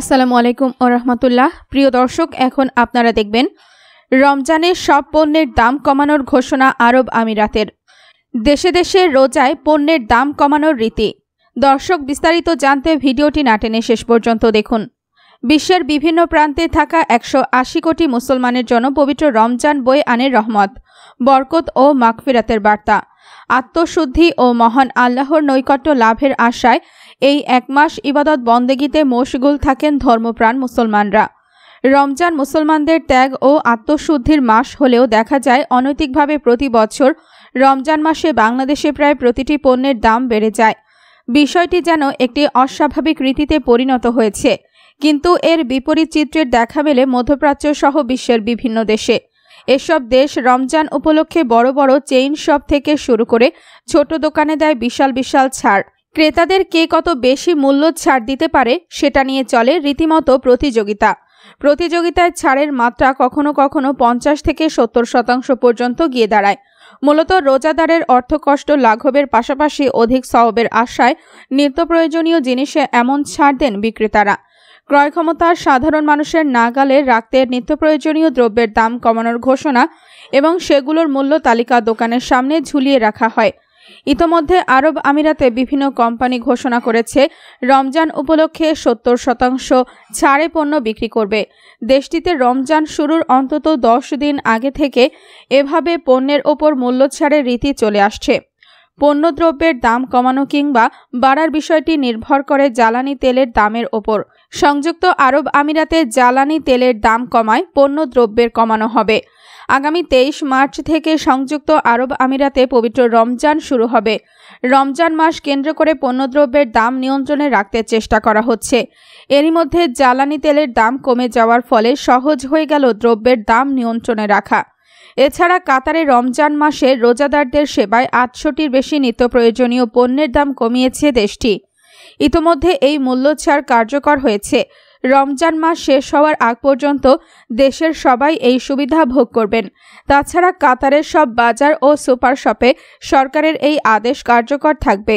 আসসালামু আলাইকুম ও রহমতুল্লাহ প্রিয় দর্শক এখন আপনারা দেখবেন রমজানের সব পণ্যের দাম কমানোর ঘোষণা আরব আমিরাতের দেশে দেশে রোজায় পণ্যের দাম কমানোর রীতি দর্শক বিস্তারিত জানতে ভিডিওটি নাটেনে শেষ পর্যন্ত দেখুন বিশ্বের বিভিন্ন প্রান্তে থাকা একশো আশি কোটি মুসলমানের জন্য পবিত্র রমজান বই আনে রহমত বরকত ও মাকফিরাতের বার্তা আত্মশুদ্ধি ও মহান আল্লাহর নৈকট্য লাভের আশায় এই এক মাস ইবাদত বন্দেগীতে মশগুল থাকেন ধর্মপ্রাণ মুসলমানরা রমজান মুসলমানদের ত্যাগ ও আত্মশুদ্ধির মাস হলেও দেখা যায় অনৈতিকভাবে প্রতি বছর রমজান মাসে বাংলাদেশে প্রায় প্রতিটি পণ্যের দাম বেড়ে যায় বিষয়টি যেন একটি অস্বাভাবিক রীতিতে পরিণত হয়েছে কিন্তু এর বিপরীত চিত্রের দেখা মেলে মধ্যপ্রাচ্য সহ বিশ্বের বিভিন্ন দেশে এসব দেশ রমজান উপলক্ষে বড় বড় চেইন শপ থেকে শুরু করে ছোট দোকানে দেয় বিশাল বিশাল ছাড় ক্রেতাদের কে কত বেশি মূল্য ছাড় দিতে পারে সেটা নিয়ে চলে রীতিমতো প্রতিযোগিতা প্রতিযোগিতায় ছাড়ের মাত্রা কখনো কখনো পঞ্চাশ থেকে সত্তর শতাংশ পর্যন্ত গিয়ে দাঁড়ায় মূলত রোজাদারের অর্থকষ্ট লাঘবের পাশাপাশি অধিক সওবের আশায় নিত্য প্রয়োজনীয় জিনিসে এমন ছাড় দেন বিক্রেতারা ক্রয় ক্ষমতা সাধারণ মানুষের নাগালে রাখতে নিত্য প্রয়োজনীয় দ্রব্যের দাম কমানোর ঘোষণা এবং সেগুলোর মূল্য তালিকা দোকানের সামনে ঝুলিয়ে রাখা হয় ইতোমধ্যে আরব আমিরাতে বিভিন্ন কোম্পানি ঘোষণা করেছে রমজান উপলক্ষে সত্তর শতাংশ ছাড়ে পণ্য বিক্রি করবে দেশটিতে রমজান শুরুর অন্তত দশ দিন আগে থেকে এভাবে পণ্যের ওপর মূল্য ছাড়ের রীতি চলে আসছে পণ্যদ্রব্যের দাম কমানো কিংবা বাড়ার বিষয়টি নির্ভর করে জ্বালানি তেলের দামের ওপর সংযুক্ত আরব আমিরাতে জ্বালানি তেলের দাম কমায় পণ্যদ্রব্যের কমানো হবে আগামী তেইশ মার্চ থেকে সংযুক্ত আরব আমিরাতে পবিত্র রমজান শুরু হবে রমজান মাস কেন্দ্র করে পণ্যদ্রব্যের দাম নিয়ন্ত্রণে রাখতে চেষ্টা করা হচ্ছে এরই মধ্যে জ্বালানি তেলের দাম কমে যাওয়ার ফলে সহজ হয়ে গেল দ্রব্যের দাম নিয়ন্ত্রণে রাখা এছাড়া কাতারে রমজান মাসে রোজাদারদের সেবায় আটশোটির বেশি নিত্য প্রয়োজনীয় পণ্যের দাম কমিয়েছে দেশটি ইতোমধ্যে এই মূল্যছাড় কার্যকর হয়েছে রমজান মাস শেষ হওয়ার আগ পর্যন্ত দেশের সবাই এই সুবিধা ভোগ করবেন তাছাড়া কাতারের সব বাজার ও সুপার শপে সরকারের এই আদেশ কার্যকর থাকবে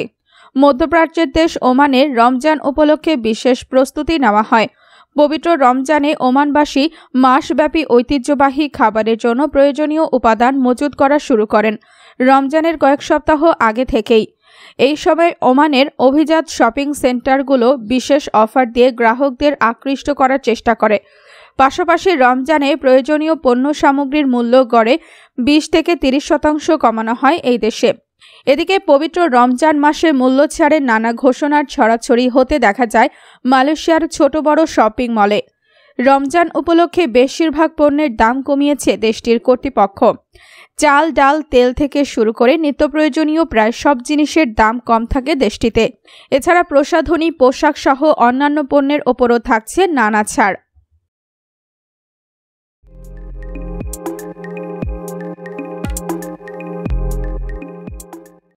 মধ্যপ্রাচ্যের দেশ ওমানে রমজান উপলক্ষে বিশেষ প্রস্তুতি নেওয়া হয় পবিত্র রমজানে ওমানবাসী মাসব্যাপী ঐতিহ্যবাহী খাবারের জন্য প্রয়োজনীয় উপাদান মজুত করা শুরু করেন রমজানের কয়েক সপ্তাহ আগে থেকেই এই সময় ওমানের অভিজাত শপিং সেন্টারগুলো বিশেষ অফার দিয়ে গ্রাহকদের আকৃষ্ট করার চেষ্টা করে পাশাপাশি রমজানে প্রয়োজনীয় পণ্য সামগ্রীর মূল্য গড়ে বিশ থেকে তিরিশ শতাংশ কমানো হয় এই দেশে এদিকে পবিত্র রমজান মাসে মূল্য নানা ঘোষণার ছড়াছড়ি হতে দেখা যায় মালয়েশিয়ার ছোট বড় শপিং মলে রমজান উপলক্ষে বেশিরভাগ পণ্যের দাম কমিয়েছে দেশটির কর্তৃপক্ষ চাল ডাল তেল থেকে শুরু করে নিত্য প্রয়োজনীয় প্রায় সব জিনিসের দাম কম থাকে দেশটিতে এছাড়া প্রসাধনী পোশাক সহ অন্যান্য পণ্যের ওপরও থাকছে নানা ছাড়